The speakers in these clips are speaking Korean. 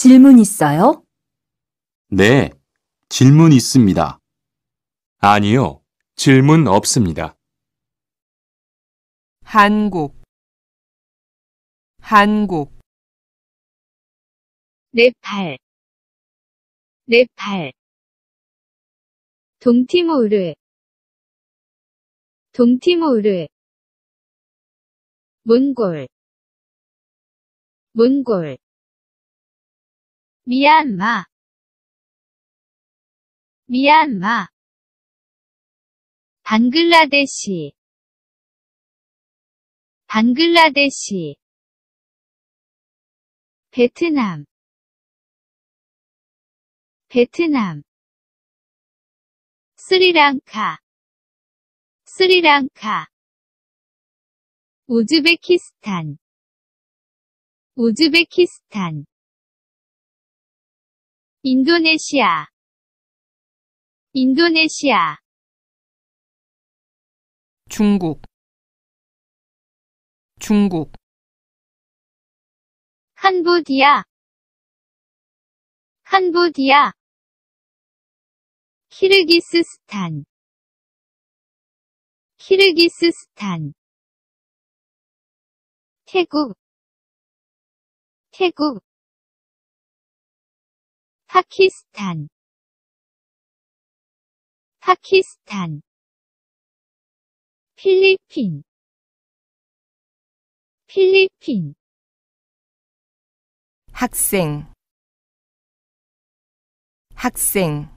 질문 있어요? 네, 질문 있습니다. 아니요, 질문 없습니다. 한국 한국 네팔 네팔 동티모르 동티모르 몽골 몽골 미얀마 미얀마 방글라데시 방글라데시 베트남 베트남 스리랑카 스리랑카 우즈베키스탄 우즈베키스탄 인도네시아 인도네시아 중국 중국 캄보디아 캄보디아 키르기스스탄 키르기스스탄 태국 태국 파키스탄 파키스탄 필리핀 필리핀 학생 학생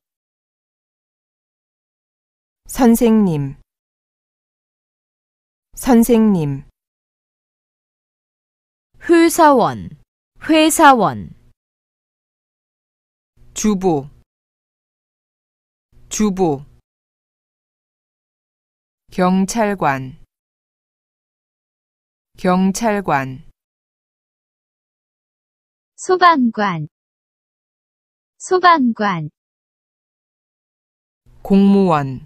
선생님 선생님 회사원 회사원 주부주부 경찰관 경찰관 소방관 소방관 공무원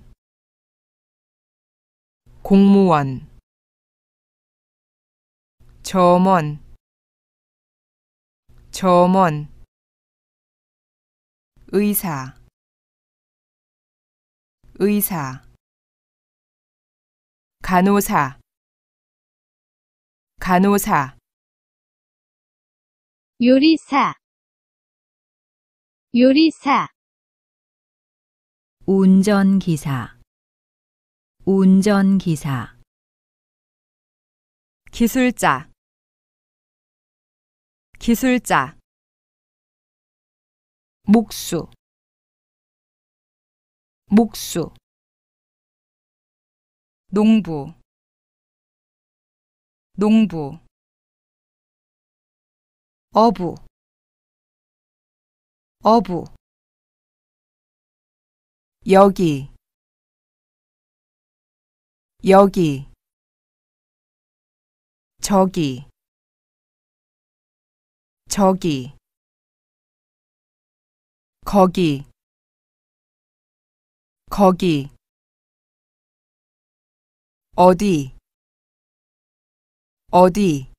공무원 점원 점원 의사 의사 간호사 간호사 요리사 요리사 운전기사 운전기사 기술자 기술자 목수 목수 농부 농부 어부 어부 여기 여기 저기 저기 거기 거기 어디 어디